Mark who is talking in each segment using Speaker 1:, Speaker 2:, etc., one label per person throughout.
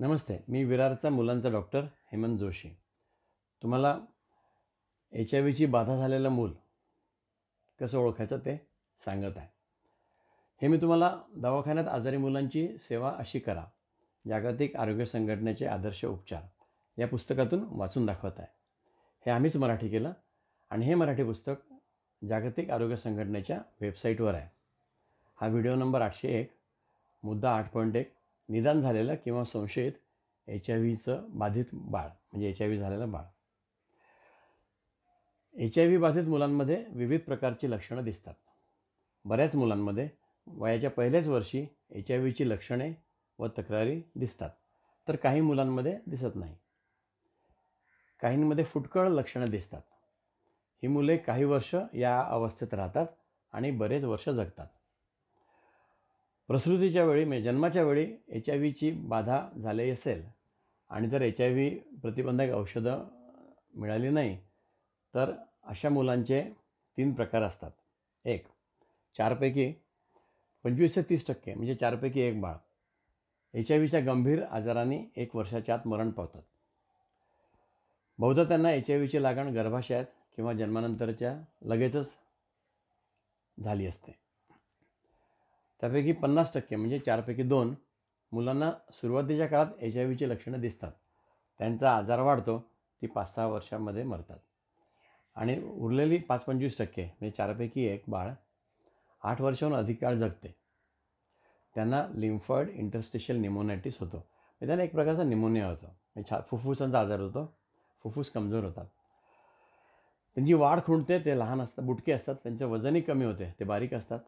Speaker 1: नमस्ते मी विरारचा मुलांचा डॉक्टर हेमंत जोशी तुम्हाला H I व्हीची बाधा झालेलं मूल कसं ओळखायचं ते सांगत आहे हे मी तुम्हाला दवाखान्यात आजारी मुलांची सेवा अशी करा जागतिक आरोग्य संघटनेचे आदर्श उपचार या पुस्तकातून वाचून दाखवत आहे हे आम्हीच मराठी केलं आणि हे मराठी पुस्तक जागतिक आरोग्य संघटनेच्या वेबसाईटवर आहे हा व्हिडिओ नंबर आठशे एक मुद्दा आठ पॉईंट एक निदान झालेलं किंवा संशयित एच आय व्हीचं बाधित बाळ म्हणजे एच आय व्ही झालेलं बाळ एच आय व्ही बाधित मुलांमध्ये विविध प्रकारची लक्षणं दिसतात बऱ्याच मुलांमध्ये वयाच्या पहिल्याच वर्षी एच आय व्हीची लक्षणे व तक्रारी दिसतात तर काही मुलांमध्ये दिसत नाही काहींमध्ये फुटकळ लक्षणं दिसतात ही मुले काही वर्ष या अवस्थेत राहतात आणि बरेच वर्ष जगतात प्रसूतीच्या वेळी म्हणजे जन्माच्या वेळी एच आय व्हीची बाधा झाली असेल आणि जर एच आय व्ही प्रतिबंधक औषधं मिळाली नाही तर अशा मुलांचे तीन प्रकार असतात एक चारपैकी पंचवीस ते तीस टक्के म्हणजे चारपैकी एक बाळ एच आय व्हीच्या गंभीर आजाराने एक वर्षाच्या आत मरण पावतात बहुधा त्यांना एच आय व्हीची लागण गर्भाशयात किंवा जन्मानंतरच्या लगेचच झाली असते त्यापैकी पन्नास टक्के म्हणजे चारपैकी दोन मुलांना सुरुवातीच्या काळात एच आय व्हीची लक्षणं दिसतात त्यांचा आजार वाढतो ती पाच सहा वर्षामध्ये मरतात आणि उरलेली पाच पंचवीस टक्के म्हणजे चारपैकी एक बाळ आठ वर्षाहून अधिक काळ जगते त्यांना लिम्फॉइड इंटरस्टेशियल निमोनायटिस होतो म्हणजे त्यांना एक प्रकारचा निमोनिया होतो म्हणजे छा फुफ्फुसांचा आजार होतो फुफ्फुस कमजोर होतात त्यांची वाढ खुंटते ते लहान असतात बुटके असतात त्यांचं वजनही कमी होते ते बारीक असतात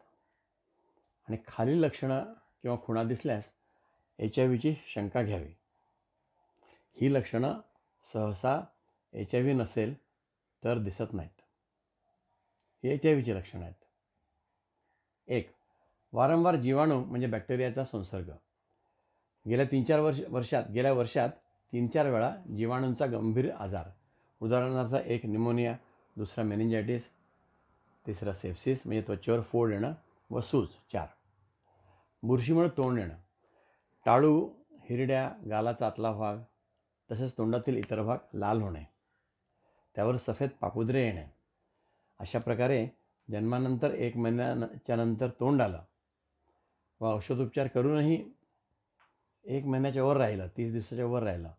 Speaker 1: आणि खालील लक्षणं किंवा खुणा दिसल्यास एच आय व्हीची शंका घ्यावी ही लक्षणं सहसा एच आय व्ही नसेल तर दिसत नाहीत ही एच आय व्हीची लक्षणं आहेत एक वारंवार जीवाणू म्हणजे बॅक्टेरियाचा संसर्ग गेल्या तीन चार वर्ष वर्षात गेल्या वर्षात तीन चार वेळा जीवाणूंचा गंभीर आजार उदाहरणार्थ एक निमोनिया दुसरा मेनिंजायटिस तिसरा सेप्सिस म्हणजे त्वचेवर फोड येणं व सूज चार बुरशीमुळं तोंड येणं टाळू हिरड्या गालाचा आतला भाग तसेच तोंडातील इतर भाग लाल होणे त्यावर सफेद पापुद्रे येणे अशा प्रकारे जन्मानंतर एक महिन्याच्या नंतर तोंड आलं व औषधोपचार करूनही एक महिन्याच्या वर राहिलं तीस दिवसाच्या वर राहिलं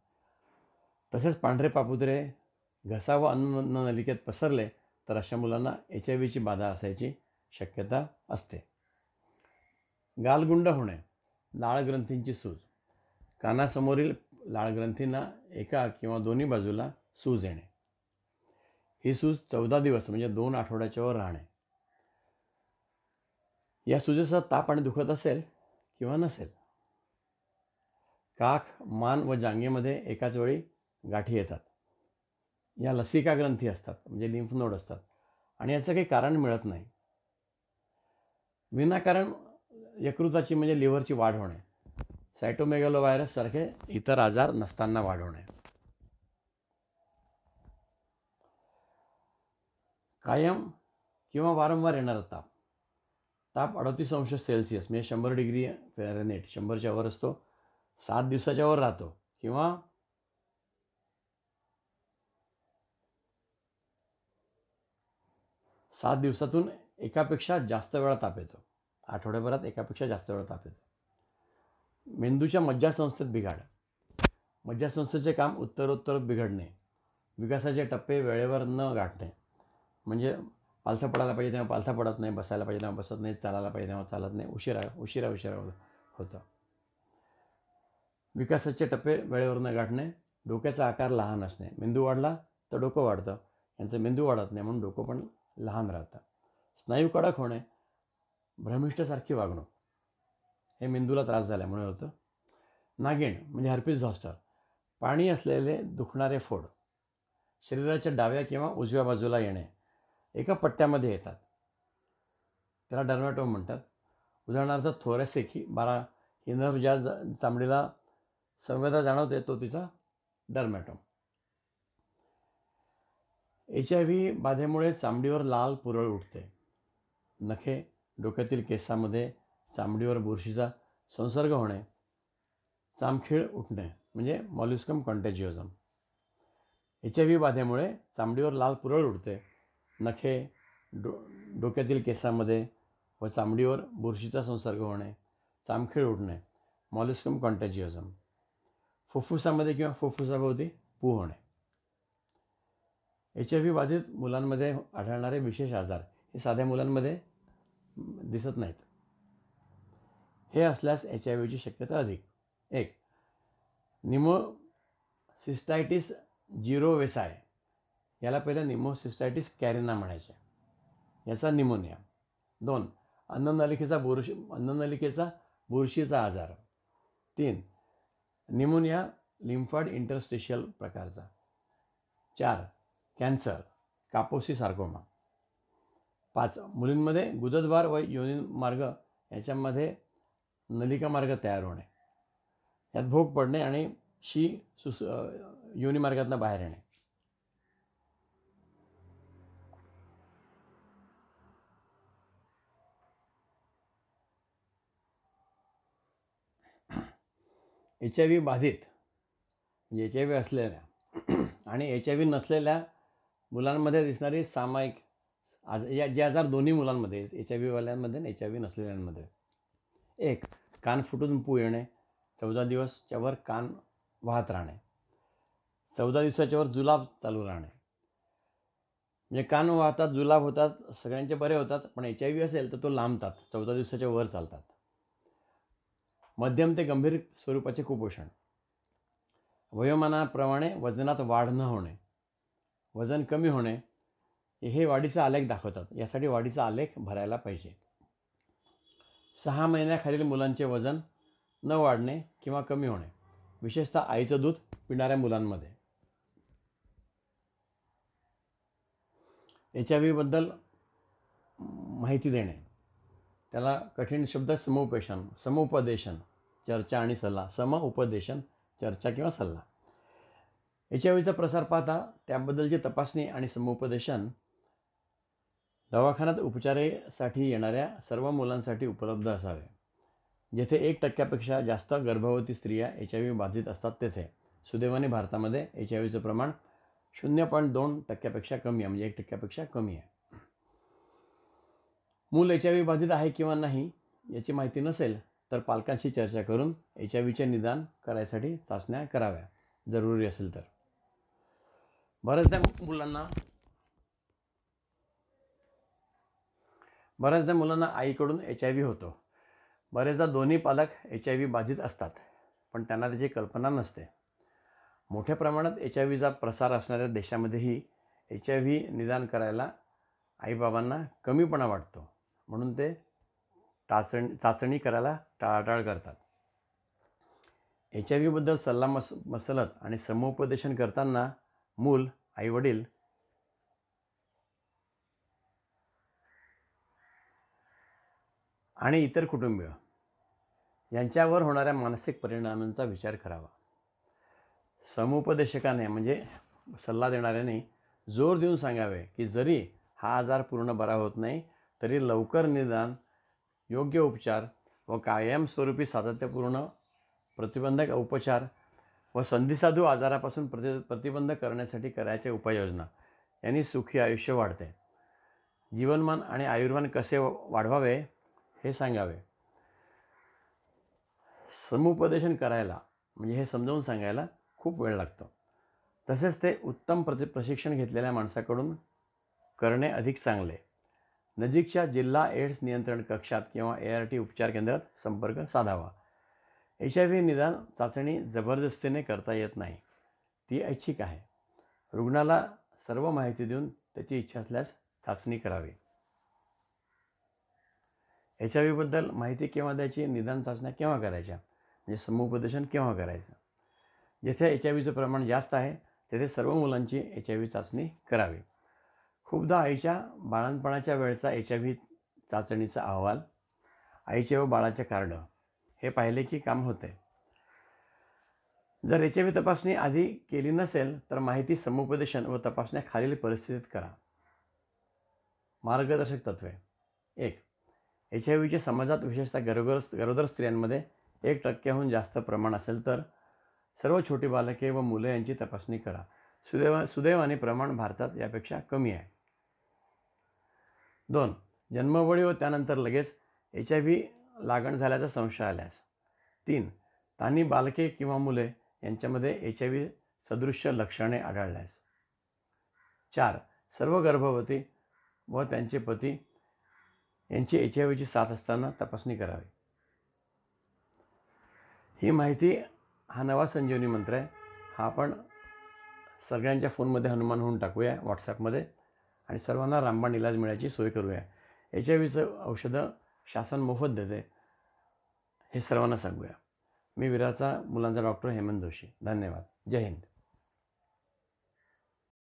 Speaker 1: तसेच पांढरे पापुद्रे घसा व अन्न नलिकेत पसरले तर अशा मुलांना एच आय व्हीची बाधा असायची शक्यता असते गालगुंड होणे लाळग्रंथींची सूज कानासमोरील लाळग्रंथींना एका किंवा दोन्ही बाजूला सूज येणे ही सूज चौदा दिवस म्हणजे दोन आठवड्याच्या वर राहणे या सूजेचा ताप आणि दुखत असेल किंवा नसेल काख मान व जांगेमध्ये एकाच वेळी गाठी येतात या लसिका ग्रंथी असतात म्हणजे लिम्फ नोड असतात आणि याचं काही कारण मिळत नाही विनाकारण यकृताची म्हणजे लिव्हरची वाढ होणे व्हायरस सारखे इतर आजार नसताना वाढ होणे कायम किंवा वारंवार येणारा ताप ताप अडतीस अंश सेल्सिअस म्हणजे शंभर डिग्री फॅरेनेट शंभरच्या वर असतो सात दिवसाच्या वर राहतो किंवा सात दिवसातून एकापेक्षा जास्त वेळा ताप येतो आठवड्याभरात एकापेक्षा जास्त वेळ ताप येतो मेंदूच्या मज्जासंस्थेत बिघाड मज्जासंस्थेचे काम उत्तरोत्तर बिघडणे विकासाचे टप्पे वेळेवर न गाठणे म्हणजे पालथा पडायला पाहिजे तेव्हा पालथा पडत नाही बसायला पाहिजे तेव्हा बसत नाही चालायला पाहिजे तेव्हा चालत नाही उशिरा उशिरा उशिरा होतं विकासाचे टप्पे वेळेवर न गाठणे डोक्याचा आकार लहान असणे मेंदू वाढला तर डोकं वाढतं यांचं मेंदू वाढत नाही म्हणून डोकं पण लहान राहतं स्नायू कडक होणे भ्रमिष्ठसारखी वागणूक हे मेंदूला त्रास झाल्यामुळे होतं नागिण म्हणजे हर्पीस झॉस्टर पाणी असलेले दुखणारे फोड शरीराच्या डाव्या किंवा उजव्या बाजूला येणे एका पट्ट्यामध्ये येतात त्याला डर्मॅटोम म्हणतात उदाहरणार्थ थोरॅसिक ही बारा ही नर्व ज्या चामडीला संवेदा जाणवते तो तिचा डर्मॅटोम एच आय व्ही बाधेमुळे चामडीवर लाल पुरळ उठते नखे डोक्यातील केसामध्ये चामडीवर बुरशीचा संसर्ग होणे चामखीळ उठणे म्हणजे molluscum contagiosum H I V बाधेमुळे चामडीवर लाल पुरळ उडते नखे डो डोक्यातील केसामध्ये व चामडीवर बुरशीचा संसर्ग होणे चामखीळ उडणे मॉल्युस्कम कॉन्टॅजिओझम फुफ्फुसामध्ये किंवा फुफ्फुसाभोवती पू होणे एच आय व्ही बाधित मुलांमध्ये आढळणारे विशेष आजार हे साध्या मुलांमध्ये दिसत नाहीत हे असल्यास एच आय शक्यता अधिक एक निमोसिस्टायटिस जिरो वेसाय याला पहिलं निमोसिस्टायटिस कॅरिना म्हणायचे याचा निमोनिया दोन अन्ननलिकेचा बुरशी अन्ननलिकेचा बुरशीचा आजार तीन निमोनिया लिम्फॉइड इंटरस्टेशियल प्रकारचा चार कॅन्सर कापोसी सार्कोमा पाच मुलींमध्ये गुदद्वार व योनी मार्ग याच्यामध्ये नलिका मार्ग तयार होणे यात भोग पडणे आणि शी सुस योनी मार्गातनं बाहेर येणे एच आय व्ही बाधित म्हणजे एच आय व्ही असलेल्या आणि एच आय व्ही नसलेल्या मुलांमध्ये दिसणारी सामायिक आज या जे आजार दोन्ही मुलांमध्ये एच आय व्हीवाल्यांमध्ये आणि एच आय व्ही नसलेल्यांमध्ये एक कान फुटून पू येणे चौदा दिवसच्या कान वाहत राहणे चौदा दिवसाच्या वर जुलाब चालू राहणे म्हणजे कान वाहतात जुलाब होतात सगळ्यांचे बरे होतात पण एच आय व्ही असेल तर तो लांबतात चौदा दिवसाच्या वर चालतात मध्यम ते गंभीर स्वरूपाचे कुपोषण वयोमानाप्रमाणे वजनात वाढ न होणे वजन कमी होणे हे वाढीचा आलेख दाखवतात यासाठी वाढीचा आलेख भरायला पाहिजे सहा महिन्याखालील मुलांचे वजन न वाढणे किंवा कमी होणे विशेषतः आईचं दूध पिणाऱ्या मुलांमध्ये एच आय व्हीबद्दल माहिती देणे त्याला कठीण शब्द समुपेशन समुपदेशन चर्चा आणि सल्ला समउपदेशन चर्चा किंवा सल्ला एच आय व्हीचा प्रसार पाहता त्याबद्दलची तपासणी आणि समुपदेशन दवाखान्यात उपचारासाठी येणाऱ्या सर्व मुलांसाठी उपलब्ध असावे जेथे एक टक्क्यापेक्षा जास्त गर्भवती स्त्रिया एच आय व्ही बाधित असतात तेथे सुदैवाने भारतामध्ये एच आय व्हीचं प्रमाण शून्य पॉईंट दोन टक्क्यापेक्षा कमी आहे म्हणजे एक टक्क्यापेक्षा कमी आहे मूल एच आय व्ही बाधित आहे किंवा नाही याची माहिती नसेल तर पालकांशी चर्चा करून एच आय व्हीचे निदान करायसाठी चाचण्या कराव्या जरुरी असेल तर बऱ्याचदा मुलांना बऱ्याचदा मुलांना आईकडून एच आय व्ही होतो बरेचदा दोन्ही पालक एच आय व्ही बाधित असतात पण त्यांना त्याची कल्पना नसते मोठ्या प्रमाणात एच आय व्हीचा प्रसार असणाऱ्या देशामध्येही एच आय व्ही निदान करायला आईबाबांना कमीपणा वाटतो म्हणून ते टाचण चाचणी करायला टाळाटाळ करतात एच आय व्हीबद्दल सल्ला मस मसलत आणि समुपदेशन करताना मूल आईवडील आणि इतर कुटुंबीय यांच्यावर होणाऱ्या मानसिक परिणामांचा विचार करावा समुपदेशकाने म्हणजे सल्ला देणाऱ्याने जोर देऊन सांगावे की जरी हा आजार पूर्ण बरा होत नाही तरी लवकर निदान योग्य उपचार व कायमस्वरूपी सातत्यपूर्ण प्रतिबंधक उपचार व संधिसाधू आजारापासून प्रति प्रतिबंध करण्यासाठी करायच्या उपाययोजना यांनी सुखी आयुष्य वाढते जीवनमान आणि आयुर्मान कसे वाढवावे हे सांगावे समुपदेशन करायला म्हणजे हे समजावून सांगायला खूप वेळ लागतो तसेच ते उत्तम प्रति प्रशिक्षण घेतलेल्या माणसाकडून करणे अधिक चांगले नजीकच्या जिल्हा एड्स नियंत्रण कक्षात किंवा ए आर टी उपचार केंद्रात संपर्क साधावा एच आय व्ही निदान चाचणी जबरदस्तीने करता येत नाही ती ऐच्छिक आहे रुग्णाला सर्व माहिती देऊन त्याची इच्छा असल्यास चाचणी करावी एच आय माहिती केव्हा द्यायची निदान चाचण्या केव्हा करायच्या म्हणजे समुपदेशन केव्हा करायचं जेथे एच आय व्हीचं प्रमाण जास्त आहे तेथे सर्व मुलांची एच आय व्ही चाचणी करावी खूपदा आईच्या बाळांपणाच्या वेळचा एच आय व्ही चाचणीचा अहवाल आईचे व बाळाचे कार्ड हे पाहिले की काम होते जर एच आय व्ही तपासणी आधी केली नसेल तर माहिती समुपदेशन व तपासण्या खालील परिस्थितीत करा मार्गदर्शक तत्वे एक एच आय व्हीचे समाजात विशेषतः गरोदर गरोदर स्त्रियांमध्ये एक टक्क्याहून जास्त प्रमाण असेल तर सर्व छोटी बालके व मुलं यांची तपासणी करा सुदैवा सुदैवाने प्रमाण भारतात यापेक्षा कमी आहे दोन जन्मवळी व त्यानंतर लगेच एच आय व्ही लागण झाल्याचा संशय आल्यास तीन तानी बालके किंवा मुले यांच्यामध्ये एच आय व्ही सदृश्य लक्षणे आढळल्यास चार सर्व गर्भवती व त्यांचे पती यांची एच आय व्हीची साथ असताना तपासणी करावी ही माहिती हा नवा संजीवनी मंत्र आहे हा आपण सगळ्यांच्या फोनमध्ये हनुमान होऊन टाकूया व्हॉट्सॲपमध्ये आणि सर्वांना रामबाण इलाज मिळायची सोय करूया एच आय व्हीचं औषधं शासन मोफत देते हे सर्वांना सांगूया मी विराचा मुलांचा डॉक्टर हेमंत जोशी धन्यवाद जय हिंद